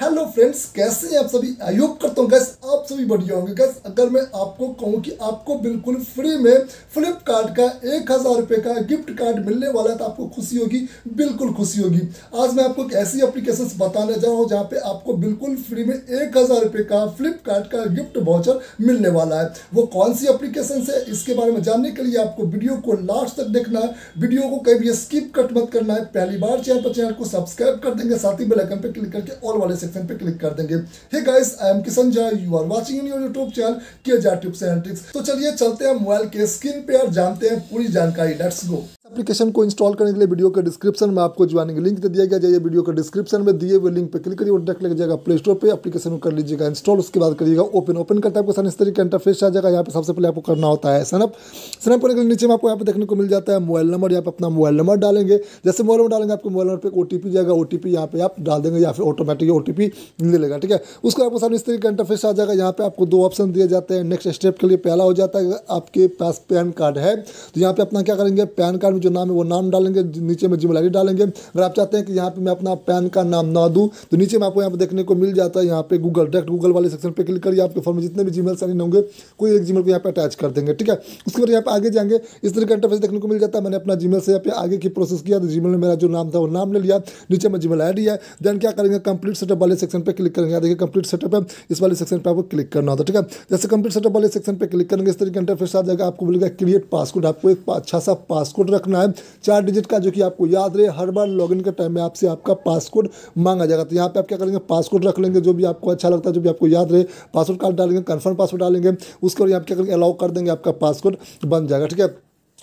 hello friends कैसे हैं आप सभी आई होप करता हूँ गैस आप सभी बढ़िया होंगे गैस अगर मैं आपको कहूँ कि आपको बिल्कुल फ्री में फ्लिपकार्ट का एक हज़ार रुपये का गिफ्ट कार्ड मिलने वाला है तो आपको खुशी होगी बिल्कुल खुशी होगी आज मैं आपको एक ऐसी अप्लीकेशन बताने जा रहा हूँ जहाँ पर आपको बिल्कुल फ्री में एक हज़ार रुपये का फ्लिपकार्ट का गिफ्ट वाउचर मिलने वाला है वो कौन सी अप्लीकेशन है इसके बारे में जानने के लिए आपको वीडियो को लास्ट तक देखना है वीडियो को कहीं भी स्किप कट मत करना है पहली बार चैनल पर चैनल को सब्सक्राइब कर देंगे साथ ही बेलाइकन पर क्लिक करके ऑल वाले से सेक्शन पे क्लिक कर देंगे hey guys I am Kishan Jha you are watching in your YouTube channel के जा टिप्स एंड ट्रिक्स तो चलिए चलते हैं मोबाइल के स्क्रीन पे और जानते हैं पूरी जानकारी लेट्स गो एप्लीकेशन को इंस्टॉल करने के लिए वीडियो के डिस्क्रिप्शन में आपको ज्वाइनिंग लिंक दे दिया गया जाइए वीडियो के डिस्क्रिप्शन में दिए हुए लिंक पर क्लिक करिए और डायरेक्ट लग जाएगा प्ले स्टोर पर एप्लीकेशन को कर लीजिएगा इंस्टॉल उसके बाद करिएगा ओपन ओपन करता है आपको सारे इस तरीके का इंटरफेस आ जाएगा यहाँ पर सबसे पहले आपको करना होता है सनअप सनअप करने के नीचे में आपको यहाँ पर देखने को मिल जाता है मोबाइल नंबर यहाँ पर अपना मोबाइल नंबर डालेंगे जैसे मोबाइल नंबर डालेंगे आपको मोबाइल नंबर पर ओ टी पी जाएगा ओ टी पी यहाँ पे आप डाल देंगे या फिर ऑटोमेटिक ओ टी पी ले लेगा ठीक है उसको आपको सामने इस तरीके का इंटरफेस आ जाएगा यहाँ पर आपको दो ऑप्शन दिए जाते हैं नेक्स्ट स्टेप के लिए पहला हो जाता है आपके पास पैन कार्ड है तो यहाँ पर अपना क्या करेंगे पैन कार्ड में जो नाम है वो नाम डालेंगे नीचे में जिम्मेदारी डालेंगे अगर आप चाहते हैं कि यहाँ पर मैं अपना पैन का नाम ना दूँ तो नीचे में आपको यहाँ पर देखने को मिल जाता है यहाँ पे गूगल डायरेक्ट गूगल वाले सेक्शन पर क्लिक करिए आपके फॉर्म में जितने भी जीमेल साइन होंगे कोई एक जी को यहाँ पर अटैच कर देंगे ठीक है उसके बाद यहाँ पर आगे जाएंगे इस तरह का इंटरफेस देखने को मिल जाता है मैंने अपना जी से यहाँ पे आगे की प्रोसेस किया तो जीमेल में मेरा जो नाम था वो नाम ले लिया नीचे में जी मेल है देन क्या करेंगे कंप्लीट सेटअप वाले सेक्शन पर क्लिक करेंगे देखिए कंप्लीट सेटअप है इस वाले सेक्शन पर आपको क्लिक करना होता ठीक है जैसे कंप्लीट सेटअप वाले सेक्शन पर क्लिक करेंगे इस तरीके इंटरफेस आ जाएगा आपको बोलेगा क्रिएट पासकोड आपको एक अच्छा सा पासकोड रख रखना है चार डिजिट का जो कि आपको याद रहे हर बार लॉगिन के टाइम में आपसे आपका पासकोड मांगा जाएगा तो यहाँ पे आप क्या करेंगे पासकोड रख लेंगे जो भी आपको अच्छा लगता है जो भी आपको याद रहे पासवर्ड कार्ड डालेंगे कन्फर्म पासवर्ड डालेंगे उसके बाद यहाँ क्या करेंगे अलाउ कर देंगे आपका पासकोड बन जाएगा ठीक है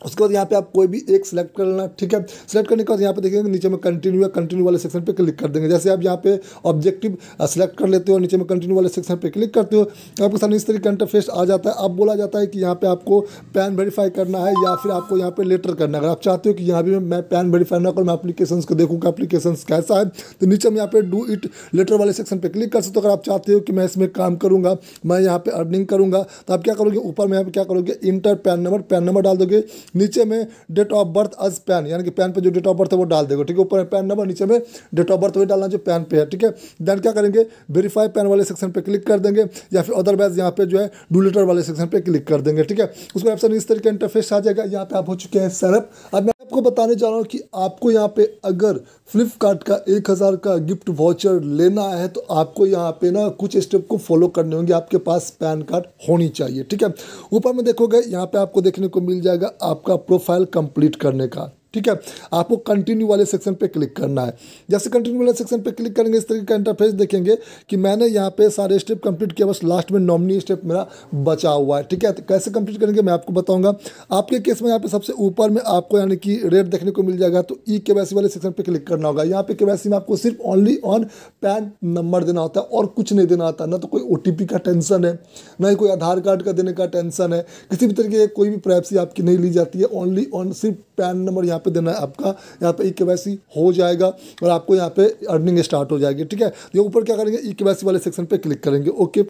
उसके बाद यहाँ पे आप कोई भी एक सेलेक्ट कर लेना ठीक है सेलेक्ट करने के बाद यहाँ पे देखेंगे नीचे में कंटिन्यू या कंटिन्यू वाले सेक्शन पे क्लिक कर देंगे जैसे आप यहाँ पे ऑब्जेक्टिव सेलेक्ट कर लेते हो नीचे में कंटिन्यू वाले सेक्शन पे क्लिक करते हो आपके सामने इस तरीके इंटरफेस आ जाता है अब बोला जाता है कि यहाँ पर आपको पैन वेरीफाई करना है या फिर आपको यहाँ पर लेटर करना है अगर आप चाहते हो कि यहाँ भी मैं पैन वेरीफाई ना करूँ मैं अपलीकेशन को देखूँ कि अपलीकेशन कैसा है तो नीचे में यहाँ पर डू इट लेटर वाले सेक्शन पर क्लिक कर सकते हो अगर आप चाहते हो कि मैं इसमें काम करूँगा मैं यहाँ पर अर्निंग करूँगा तो आप क्या करोगे ऊपर में यहाँ पर क्या करोगे enter PAN number PAN number डाल दोगे नीचे में date of birth as PAN यानी कि पैन पे जो डेट ऑफ बर्थ है वो डाल देगा ठीक है ऊपर पैन नंबर नीचे में डेट ऑफ बर्थ वही डालना जो पैन पे है ठीक है देन क्या करेंगे वेरीफाई पैन वाले सेक्शन पर क्लिक कर देंगे या फिर अदरवाइज यहाँ पे जो है डूलेटर वाले सेक्शन पर क्लिक कर देंगे ठीक है उसमें ऑप्शन इस तरह का इंटरफेस आ जाएगा यहाँ पे आप हो चुके हैं सरअप अब आपको बताने जा रहा हूँ कि आपको यहाँ पे अगर फ्लिपकार्ट का एक हज़ार का गिफ्ट वाउचर लेना है तो आपको यहाँ पे ना कुछ स्टेप को फॉलो करने होंगे आपके पास पैन कार्ड होनी चाहिए ठीक है ऊपर में देखोगे यहाँ पे आपको देखने को मिल जाएगा आपका प्रोफाइल कंप्लीट करने का ठीक है आपको कंटिन्यू वाले सेक्शन पे क्लिक करना है जैसे कंटिन्यू वाले सेक्शन पे क्लिक करेंगे इस तरीके का इंटरफेस देखेंगे कि मैंने यहाँ पे सारे स्टेप कंप्लीट किया बस लास्ट में नॉमिनी स्टेप मेरा बचा हुआ है ठीक है तो कैसे कंप्लीट करेंगे मैं आपको बताऊंगा आपके केस में यहाँ पे सबसे ऊपर में आपको यानी कि रेट देखने को मिल जाएगा तो ई e के वाले सेक्शन पर क्लिक करना होगा यहाँ पे के में आपको सिर्फ ओनली ऑन पैन नंबर देना होता है और कुछ नहीं देना होता ना तो कोई ओ का टेंशन है ना ही कोई आधार कार्ड का देने का टेंशन है किसी भी तरीके की कोई भी प्राइवेसी आपकी नहीं ली जाती है ओनली ऑन सिर्फ पैन नंबर यहाँ पे देना है आपका यहाँ पे ई e के हो जाएगा और आपको यहाँ पे अर्निंग स्टार्ट हो जाएगी ठीक है ये ऊपर क्या करेंगे ई e के वाले सेक्शन पे क्लिक करेंगे ओके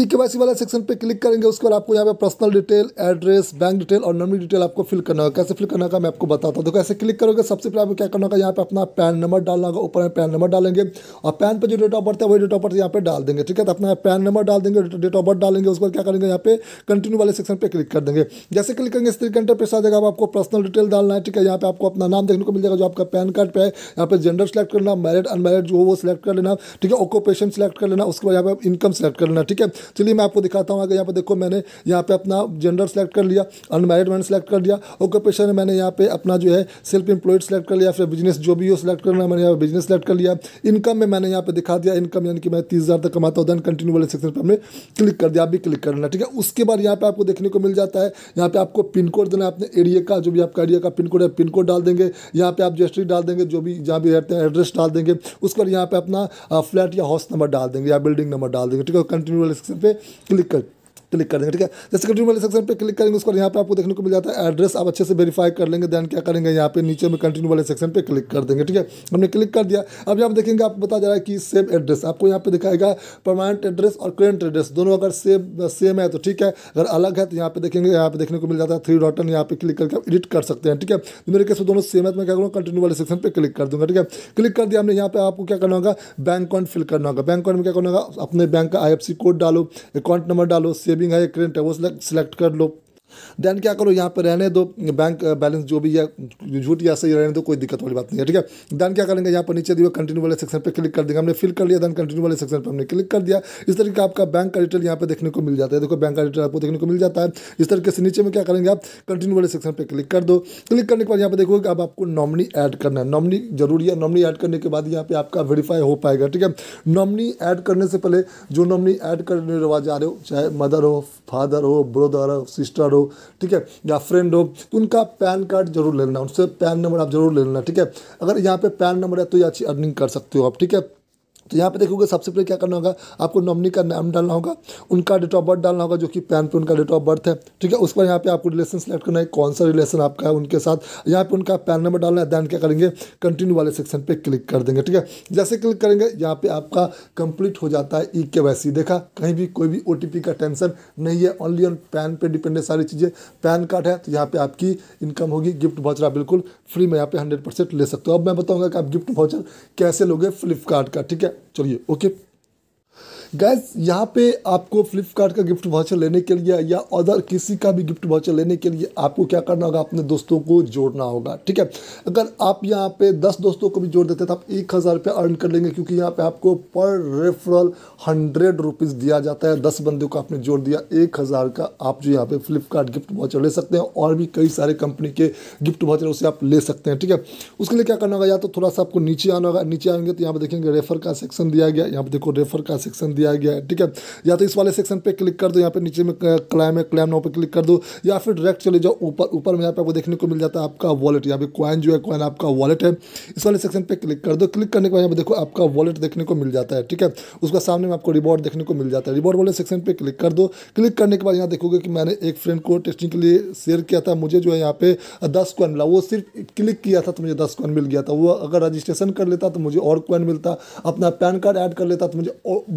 ई के वाले सेक्शन पे क्लिक करेंगे उसके बाद आपको यहाँ पे personal detail address bank detail और नंबर डिटेल आपको फिल करना होगा कैसे फिल करना होगा मैं आपको बताता हूँ देखो ऐसे क्लिक करोगे सबसे पहले आपको क्या करना होगा यहाँ पे अपना पैन नंबर डालना होगा ऊपर पैन नंबर डालेंगे और पैन पर जो डेट ऑफ बर्थ है वही डेट ऑफ बर्थ यहाँ पे डाल देंगे ठीक है तो अपना पैन नंबर डाल देंगे डेट ऑफ बर्थ डालेंगे उसके बाद क्या करेंगे यहाँ पे कंटिन्यू वाले सेक्शन पर क्लिक कर देंगे जैसे क्लिक करेंगे इस तरीके इंटरप्रेस आ आपको पर्सनल डिटेल डालना है ठीक है यहाँ पे तो आपको अपना नाम देखने को मिल जाएगा जो आपका पैन कार्ड पे है यहाँ पे जेंडर सेलेक्ट करना मैरिड अनमैरिड जो वो सिलेक्ट कर लेना ठीक है ऑक्यूपेशन सेलेक्ट कर लेना उसके बाद यहाँ पे इनकम सेलेक्ट कर लेना ठीक है चलिए मैं आपको दिखाता हूँ अगर यहाँ पे देखो मैंने यहाँ पे अपना जेंडर सेलेक्ट कर लिया अनमैरिड मैंने सेलेक्ट कर लिया ऑक्यूपेशन मैंने यहाँ पे अपना जो है सेल्फ एम्प्लॉयड सेलेक्ट कर लिया फिर बिजनेस जो भी हो सेलेक्ट करना मैंने यहाँ पर बिजनेस सेलेक्ट कर लिया इनकम में मैंने यहाँ पर दिखा दिया इनकम यानी कि मैं तीस तक कमाता हूँ देन कंटिन्यू वाले सेक्शन पर हमने क्लिक कर दिया अभी क्लिक कर लेना ठीक है उसके बाद यहाँ पर आपको देखने को मिल जाता है यहाँ पर आपको पिन कोड देना है अपने एरिया का जो भी आपका एरिया का पिन कोड है पिन कोड डाल देंगे यहाँ पे आप जी डाल देंगे जो भी जहाँ भी रहते हैं एड्रेस डाल देंगे उसके बाद यहाँ पे अपना फ्लैट या हाउस नंबर डाल देंगे या बिल्डिंग नंबर डाल देंगे ठीक है कंटिन्यू वाले सेक्शन पे क्लिक कर क्लिक कर देंगे ठीक है जैसे कंटिन्यू वाले सेक्शन पर क्लिक करेंगे उसके बाद यहाँ पर आपको देखने को मिल जाता है एड्रेस आप अच्छे से वेरीफाई कर लेंगे देन क्या करेंगे यहाँ पे नीचे में कंटिन्यू वाले सेक्शन पर क्लिक कर देंगे ठीक है हमने क्लिक कर दिया अब यहाँ देखेंगे आपको बता जा रहा है कि सेम एड्रेस आपको यहाँ पे दिखाएगा परमानेंट एड्रेस और करेंट एड्रेस दोनों अगर सेम सेम है तो ठीक है अगर अलग है तो यहाँ पे देखेंगे यहाँ पे देखने को मिल जाता है थ्री डॉटन यहाँ पे क्लिक करके एडिट कर सकते हैं ठीक है तो मेरे कैसे दोनों सेम है तो मैं क्या करूँगा कंटिन्यू वाले सेक्शन पर क्लिक कर दूंगा ठीक है क्लिक कर दिया हमने यहाँ पे आपको क्या करना होगा बैंक अकाउंट फिल करना होगा बैंक अकाउंट में क्या करना होगा अपने बैंक का आई कोड डालो अकाउंट नंबर डालो सेविंग सेविंग है या करेंट है वो सिलेक्ट कर लो देन क्या करो यहाँ पर रहने दो बैंक बैलेंस uh, जो भी या झूठ या सही रहने दो कोई दिक्कत वाली बात नहीं है ठीक है देन क्या करेंगे यहाँ पर नीचे दिए कंटिन्यू वाले सेक्शन पर क्लिक कर देंगे हमने फिल कर लिया देन कंटिन्यू वाले सेक्शन पर हमने क्लिक कर दिया इस तरीके आपका बैंक का डिटेल यहाँ पर देखने को मिल जाता है देखो बैंक का डिटेल आपको देखने को मिल जाता है इस तरीके से नीचे में क्या करेंगे आप कंटिन्यू वाले सेक्शन पर क्लिक कर दो क्लिक करने के बाद यहाँ पर देखोगे अब आपको नॉमनी ऐड करना है नॉमनी जरूरी है नॉमनी ऐड करने के बाद यहाँ पे आपका वेरीफाई हो पाएगा ठीक है नॉमनी ऐड करने से पहले जो नॉमनी ऐड करने जा आ रहे हो चाहे मदर हो फादर हो ब्रदर हो सिस्टर हो ठीक है या फ्रेंड हो तो उनका पैन कार्ड जरूर ले लेना उनसे पैन नंबर आप जरूर ले लेना ठीक है अगर यहाँ पे पैन नंबर है तो ये अच्छी अर्निंग कर सकते हो आप ठीक है तो यहाँ पे देखोगे सबसे पहले क्या करना होगा आपको नॉमनी का नाम डालना होगा उनका डेट ऑफ बर्थ डालना होगा जो कि पैन पे उनका डेट ऑफ बर्थ है ठीक है उस पर यहाँ पे आपको रिलेशन सेलेक्ट करना है कौन सा रिलेशन आपका है उनके साथ यहाँ पे उनका पैन नंबर डालना है दैन क्या करेंगे कंटिन्यू वाले सेक्शन पर क्लिक कर देंगे ठीक है जैसे क्लिक करेंगे यहाँ पर आपका कंप्लीट हो जाता है ई e के देखा कहीं भी कोई भी ओ का टेंशन नहीं है ओनली ऑन पैन पर डिपेंड है सारी चीज़ें पैन कार्ड है तो यहाँ पर आपकी इनकम होगी गिफ्ट वाचरा बिल्कुल फ्री में यहाँ पे हंड्रेड ले सकते हो अब मैं बताऊँगा कि आप गिफ्ट वाचर कैसे लोगे फ्लिपकार्ट का ठीक है चलिए ओके गैस यहाँ पे आपको फ्लिपकार्ट का गिफ्ट वाचर लेने के लिए या अदर किसी का भी गिफ्ट वाचर लेने के लिए आपको क्या करना होगा अपने दोस्तों को जोड़ना होगा ठीक है अगर आप यहाँ पे दस दोस्तों को भी जोड़ देते हैं तो आप एक हज़ार रुपये अर्न कर लेंगे क्योंकि यहाँ पे आपको पर रेफरल हंड्रेड रुपीज़ दिया जाता है दस बंदे को आपने जोड़ दिया एक हज़ार का आप जो यहाँ पे फ्लिपकार्ट गिफ्ट वाचर ले सकते हैं और भी कई सारे कंपनी के गिफ्ट वाचर उसे आप ले सकते हैं ठीक है उसके लिए क्या करना होगा या तो थोड़ा सा आपको नीचे आना होगा नीचे आएंगे तो यहाँ पर देखेंगे रेफर का सेक्शन दिया गया यहाँ पर देखो रेफर का सेक्शन दिया दिया गया है ठीक है या तो इस वाले सेक्शन पे क्लिक कर दो यहाँ पे नीचे में क्लाइम है क्लाइम नाउ पे क्लिक कर दो या फिर डायरेक्ट चले जाओ ऊपर ऊपर में यहाँ पे आपको देखने को मिल जाता है आपका वॉलेट यहाँ पे क्वाइन जो है क्वाइन आपका वॉलेट है इस वाले सेक्शन पर क्लिक कर दो क्लिक करने के बाद यहाँ पर देखो आपका वॉलेट देखने को मिल जाता है ठीक है उसका सामने में आपको रिवॉर्ड देखने को मिल जाता है रिवॉर्ड वाले सेक्शन पर क्लिक कर दो क्लिक करने के बाद यहाँ देखोगे कि मैंने एक फ्रेंड को टेस्टिंग के लिए शेयर किया था मुझे जो है यहाँ पे दस कॉइन मिला वो सिर्फ क्लिक किया था तो मुझे दस कॉइन मिल गया था वो अगर रजिस्ट्रेशन कर लेता तो मुझे और कॉइन मिलता अपना पैन कार्ड ऐड कर लेता तो मुझे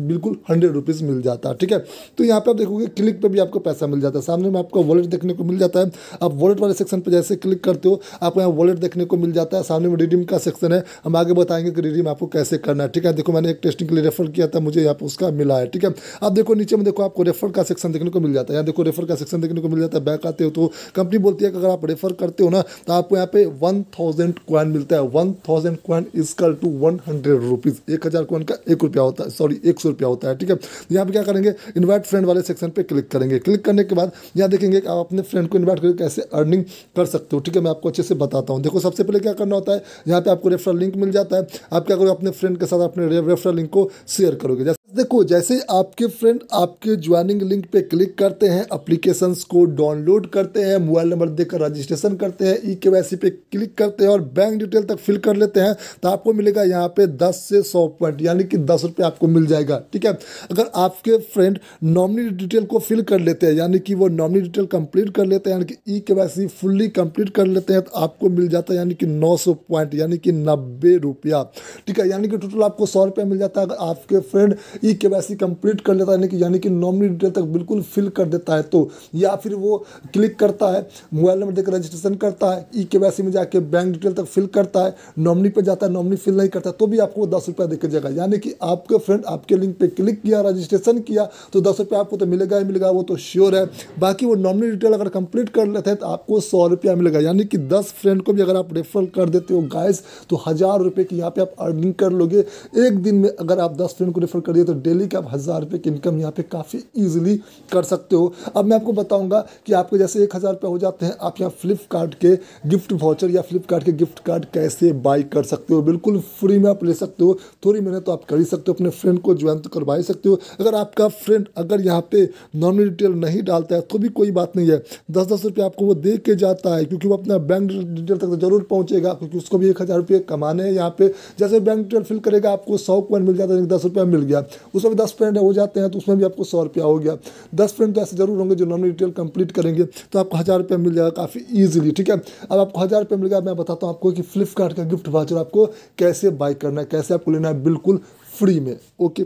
बिल्कुल हंड्रेड रुपीज़ मिल जाता है ठीक है तो यहाँ पे आप देखोगे क्लिक पे भी आपको पैसा मिल जाता है सामने में आपको वॉलेट देखने को मिल जाता है आप वॉलेट वाले सेक्शन पर जैसे क्लिक करते हो आपको यहाँ वॉलेट देखने को मिल जाता है सामने में रिडीम का सेक्शन है हम आगे बताएंगे कि रिडीम आपको कैसे करना है ठीक है देखो मैंने एक टेस्टिंग के लिए रेफर किया था मुझे यहाँ पर उसका मिला है ठीक है आप देखो नीचे में देखो आपको रेफर का सेक्शन देखने को मिल जाता है यहाँ देखो रेफर का सेक्शन देखने को मिल जाता है बैक आते हो तो कंपनी बोलती है कि अगर आप रेफर करते हो ना तो आपको यहाँ पे वन थाउजेंड क्वान मिलता है one thousand coin is equal to one hundred rupees एक हज़ार क्वान का एक रुपया होता है सॉरी एक सौ रुपया होता है ठीक है यहाँ पर क्या करेंगे इन्वाइट फ्रेंड वाले सेक्शन पर क्लिक करेंगे क्लिक करने के बाद यहाँ देखेंगे आप अपने फ्रेंड को इन्वाइट करके कैसे अर्निंग कर सकते हो ठीक है मैं आपको अच्छे से बताता हूँ देखो सबसे पहले क्या करना होता है यहाँ पर आपको रेफरल लिंक मिल जाता है आप क्या करोगे अपने फ्रेंड के साथ अपने रेफरल लिंक को शेयर करोगे देखो जैसे आपके फ्रेंड आपके ज्वाइनिंग लिंक पे क्लिक करते हैं एप्लीकेशंस को डाउनलोड करते हैं मोबाइल नंबर देकर रजिस्ट्रेशन करते हैं ई के पे क्लिक करते हैं और बैंक डिटेल तक फिल कर लेते हैं तो आपको मिलेगा यहाँ पे 10 से 100 पॉइंट यानी कि दस रुपये आपको मिल जाएगा ठीक है अगर आपके फ्रेंड नॉमिनी डिटेल को फिल कर लेते हैं यानी कि वो नॉमिनी डिटेल कंप्लीट कर लेते हैं यानी कि ई के फुल्ली कम्प्लीट कर लेते हैं तो आपको मिल जाता है यानी कि नौ पॉइंट यानी कि नब्बे ठीक है यानी कि टोटल आपको सौ मिल जाता है अगर आपके फ्रेंड ई के कंप्लीट कर लेता है यानी कि नॉमिनी डिटेल तक बिल्कुल फिल कर देता है तो या फिर वो क्लिक करता है मोबाइल नंबर देकर रजिस्ट्रेशन करता है ई के में जाके बैंक डिटेल तक फिल करता है नॉमिनी पर जाता है नॉमिनी फिल नहीं करता तो भी आपको दस रुपया देकर जाएगा यानी कि आपके फ्रेंड आपके लिंक पर क्लिक किया रजिस्ट्रेशन किया तो दस रुपया आपको तो मिलेगा ही मिलेगा वो तो श्योर है बाकी वो नॉमिनी डिटेल अगर कंप्लीट कर लेते हैं तो आपको सौ रुपया मिलेगा यानी कि दस फ्रेंड को भी अगर आप रेफर कर देते हो गाइस तो हज़ार रुपये की यहाँ पे आप अर्निंग कर लोगे एक दिन में अगर आप दस फ्रेंड को रेफर कर दिए तो डेली का आप हज़ार रुपये की इनकम यहाँ पे काफ़ी इजीली कर सकते हो अब मैं आपको बताऊंगा कि आपको जैसे एक हज़ार रुपये हो जाते हैं आप यहाँ फ्लिपकार्ट के गिफ्ट वाचर या फ्लिपकार्ट के गिफ्ट कार्ड कैसे बाई कर सकते हो बिल्कुल फ्री में आप ले सकते हो थोड़ी मेहनत तो आप कर ही सकते हो अपने फ्रेंड को ज्वाइन तो करवा ही सकते हो अगर आपका फ्रेंड अगर यहाँ पर नॉर्मल डिटेल नहीं डालता है तो भी कोई बात नहीं है दस दस रुपये आपको वो दे के जाता है क्योंकि वो अपना बैंक डिटेल तक ज़रूर पहुँचेगा क्योंकि उसको भी एक हज़ार रुपये कमाने हैं यहाँ पर जैसे बैंक डिटेल फिल करेगा आपको सौ कॉइन मिल जाता है दस रुपया मिल गया उसमें भी दस फ्रेंड हो जाते हैं तो उसमें भी आपको सौ रुपया हो गया दस फ्रेंड तो ऐसे जरूर होंगे जो नॉन डिटेल कंप्लीट करेंगे तो आपको हज़ार रुपया मिल जाएगा काफ़ी ईजिली ठीक है अब आपको हज़ार रुपया मिल गया मैं बताता हूँ आपको कि फ्लिपकार्ट का गिफ्ट वाचर आपको कैसे बाई करना है कैसे आपको लेना है बिल्कुल फ्री में ओके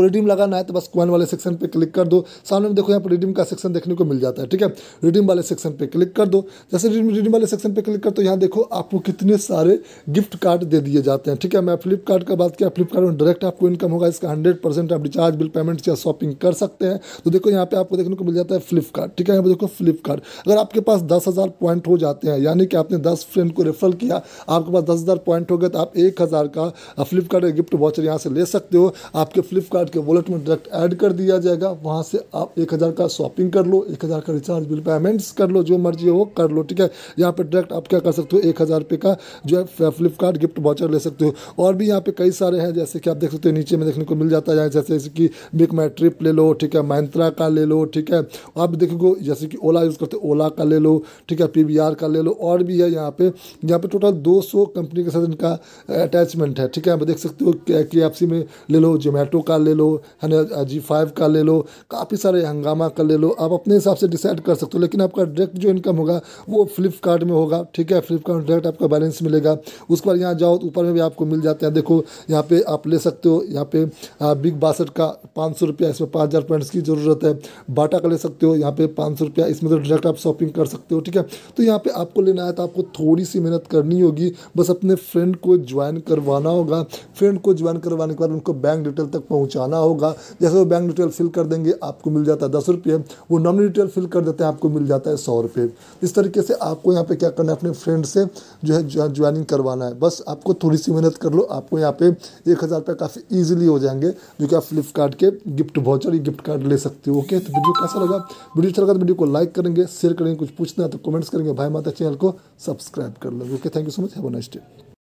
रिडीम लगाना है तो बस कॉइन वाले सेक्शन पे क्लिक कर दो सामने में देखो यहाँ पर रिडीम का सेक्शन देखने को मिल जाता है ठीक है रिडीम वाले सेक्शन पे क्लिक कर दो जैसे रिडीम वाले सेक्शन पे क्लिक कर दो यहाँ देखो आपको कितने सारे गिफ्ट कार्ड दे दिए जाते हैं ठीक है मैं फ्लिपकार्ट का बात किया फ्लिपकार्ट में डायरेक्ट आपको इनकम होगा इसका हंड्रेड आप रिचार्ज बिल पेमेंट या शॉपिंग कर सकते हैं तो देखो यहाँ पे आपको देखने को मिल जाता है फ्लिपकार्ट ठीक है यहाँ पर देखो फ्लिपकार्ट अगर आपके पास दस पॉइंट हो जाते हैं यानी कि आपने दस फ्रेंड को रेफर किया आपके पास दस पॉइंट हो गए तो आप एक का फ्लिपकार्ट गिफ्ट वॉचर यहाँ से ले सकते हो आपके फ्लिपकार्ट कार्ड के वॉलेट में डायरेक्ट ऐड कर दिया जाएगा वहाँ से आप एक हज़ार का शॉपिंग कर लो एक हज़ार का रिचार्ज बिल पेमेंट्स कर लो जो मर्जी हो कर लो ठीक है यहाँ पर डायरेक्ट आप क्या कर सकते हो एक हज़ार रुपये का जो है फ्लिपकार्ट गिफ्ट वाचर ले सकते हो और भी यहाँ पर कई सारे हैं जैसे कि आप देख सकते हो नीचे में देखने को मिल जाता है जैसे कि बिग माई ट्रिप ले लो ठीक है महिंत्रा का ले लो ठीक है आप देखोगे जैसे कि ओला यूज़ करते हो ओला का ले लो ठीक है पी का ले लो और भी है यहाँ पर यहाँ पर टोटल दो कंपनी के साथ इनका अटैचमेंट है ठीक है आप देख सकते हो के में ले लो जोमेटो का ले ले लो है ना जी फाइव का ले लो काफ़ी सारे हंगामा का ले लो आप अपने हिसाब से डिसाइड कर सकते हो लेकिन आपका डायरेक्ट जो इनकम होगा वो फ्लिपकार्ट में होगा ठीक है फ्लिपकार्ट डायरेक्ट आपका बैलेंस मिलेगा उसके बाद यहाँ जाओ तो ऊपर में भी आपको मिल जाते हैं देखो यहाँ पे आप ले सकते हो यहाँ पे बिग बासठ का पाँच सौ रुपया इसमें पाँच हज़ार पॉइंट्स की ज़रूरत है बाटा का ले सकते हो यहाँ पे पाँच सौ रुपया इसमें तो डायरेक्ट आप शॉपिंग कर सकते हो ठीक है तो यहाँ पे आपको लेना है तो आपको थोड़ी सी मेहनत करनी होगी बस अपने फ्रेंड को ज्वाइन करवाना होगा फ्रेंड को ज्वाइन करवाने के बाद उनको बैंक डिटेल तक पहुँचा जाना होगा जैसे वो बैंक डिटेल फिल कर देंगे आपको मिल जाता है दस रुपये वो नॉमिनी डिटेल फिल कर देते हैं आपको मिल जाता है सौ रुपये इस तरीके से आपको यहाँ पे क्या करना है अपने फ्रेंड से जो है ज्वाइनिंग करवाना है बस आपको थोड़ी सी मेहनत कर लो आपको यहाँ पे एक हज़ार रुपये काफ़ी ईजिली हो जाएंगे जो कि आप फ्लिपकार्ट के गिफ्ट वाउचर गिफ्ट कार्ड ले सकते हो ओके तो वीडियो कैसा लगा वीडियो अच्छा लगा तो वीडियो को लाइक करेंगे शेयर करेंगे कुछ पूछना है तो कमेंट्स करेंगे भाई माता चैनल को सब्सक्राइब कर लो okay thank you so much have a nice day